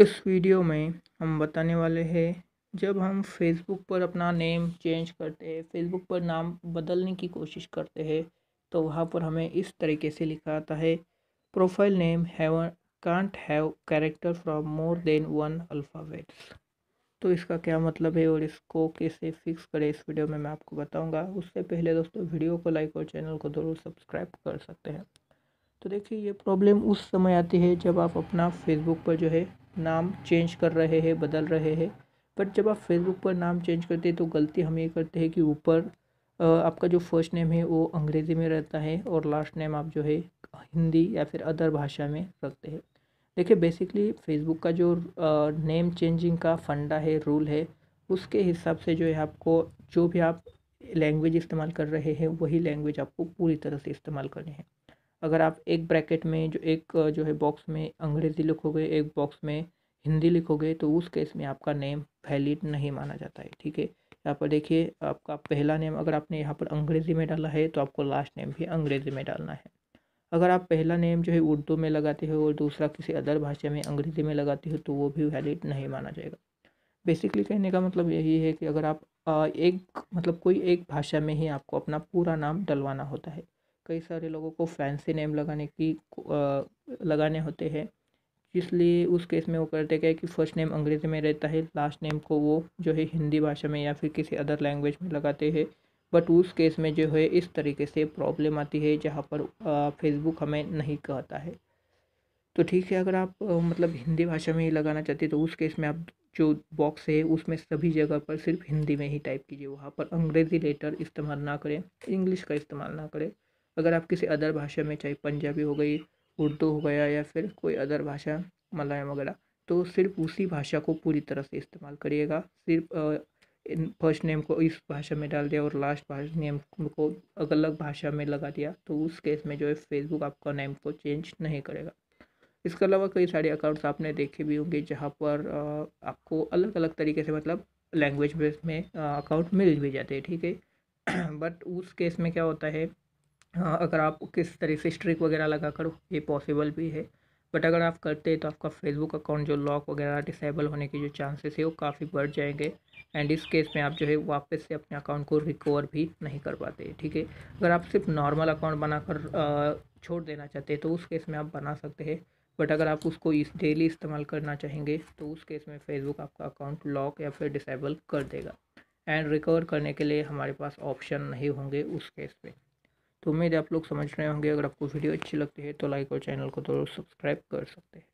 इस वीडियो में हम बताने वाले हैं जब हम फेसबुक पर अपना नेम चेंज करते हैं फेसबुक पर नाम बदलने की कोशिश करते हैं तो वहाँ पर हमें इस तरीके से लिखा आता है profile name have can't have character from more than one alphabets तो इसका क्या मतलब है और इसको कैसे फिक्स करें इस वीडियो में मैं आपको बताऊंगा उससे पहले दोस्तों वीडियो को लाइक और चैनल को ज़रूर सब्सक्राइब कर सकते हैं तो देखिए ये प्रॉब्लम उस समय आती है जब आप अपना फेसबुक पर जो है नाम चेंज कर रहे हैं बदल रहे हैं बट जब आप फेसबुक पर नाम चेंज करते हैं तो गलती हम ये करते हैं कि ऊपर आपका जो फर्स्ट नेम है वो अंग्रेज़ी में रहता है और लास्ट नेम आप जो है हिंदी या फिर अदर भाषा में रखते हैं देखिए बेसिकली फेसबुक का जो नेम चेंजिंग का फंडा है रूल है उसके हिसाब से जो है आपको जो भी आप लैंग्वेज इस्तेमाल कर रहे हैं वही लैंग्वेज आपको पूरी तरह से इस्तेमाल करनी है अगर आप एक ब्रैकेट में जो एक जो है बॉक्स में अंग्रेज़ी लिखोगे एक बॉक्स में हिंदी लिखोगे तो उस केस में आपका नेम वैलिड नहीं माना जाता है ठीक है यहाँ पर देखिए आपका पहला नेम अगर आपने यहाँ पर अंग्रेज़ी में डाला है तो आपको लास्ट नेम भी अंग्रेज़ी में डालना है अगर आप पहला नेम जो है उर्दू में लगाते हो और दूसरा किसी अदर भाषा में अंग्रेज़ी में लगाते हो तो वो भी वैलिड नहीं माना जाएगा बेसिकली कहने का मतलब यही है कि अगर आप एक मतलब कोई एक भाषा में ही आपको अपना पूरा नाम डलवाना होता है कई सारे लोगों को फैंसी नेम लगाने की आ, लगाने होते हैं इसलिए उस केस में वो करते क्या कि फर्स्ट नेम अंग्रेज़ी में रहता है लास्ट नेम को वो जो है हिंदी भाषा में या फिर किसी अदर लैंग्वेज में लगाते हैं बट उस केस में जो है इस तरीके से प्रॉब्लम आती है जहाँ पर फेसबुक हमें नहीं कहता है तो ठीक है अगर आप मतलब हिंदी भाषा में ही लगाना चाहते तो उस केस में आप जो बॉक्स है उसमें सभी जगह पर सिर्फ हिंदी में ही टाइप कीजिए वहाँ पर अंग्रेज़ी लेटर इस्तेमाल ना करें इंग्लिश का इस्तेमाल ना करें अगर आप किसी अदर भाषा में चाहे पंजाबी हो गई उर्दू हो गया या फिर कोई अदर भाषा मलयालम वगैरह तो सिर्फ उसी भाषा को पूरी तरह से इस्तेमाल करिएगा सिर्फ फर्स्ट नेम को इस भाषा में डाल दिया और लास्ट भाषा नेम को अलग भाषा में लगा दिया तो उस केस में जो है फेसबुक आपका नेम को चेंज नहीं करेगा इसके अलावा कई सारे अकाउंट्स आपने देखे भी होंगे जहाँ पर आपको अलग अलग तरीके से मतलब लैंग्वेज बेस में अकाउंट मिल भी जाते हैं ठीक है बट उस केस में क्या होता है हाँ अगर आप किस तरह से स्ट्रिक वगैरह लगा करो ये पॉसिबल भी है बट अगर आप करते हैं तो आपका फेसबुक अकाउंट जो लॉक वगैरह डिसेबल होने के जो चांसेस है वो काफ़ी बढ़ जाएंगे एंड इस केस में आप जो है वापस से अपने अकाउंट को रिकवर भी नहीं कर पाते ठीक है अगर आप सिर्फ नॉर्मल अकाउंट बनाकर छोड़ देना चाहते हैं तो उस केस में आप बना सकते हैं बट अगर आप उसको इस डेली इस्तेमाल करना चाहेंगे तो उस केस में फेसबुक आपका अकाउंट लॉक या फिर डिसेबल कर देगा एंड रिकवर करने के लिए हमारे पास ऑप्शन नहीं होंगे उस केस में तो उम्मीद आप लोग समझ रहे होंगे अगर आपको वीडियो अच्छी लगती है तो लाइक और चैनल को तो सब्सक्राइब कर सकते हैं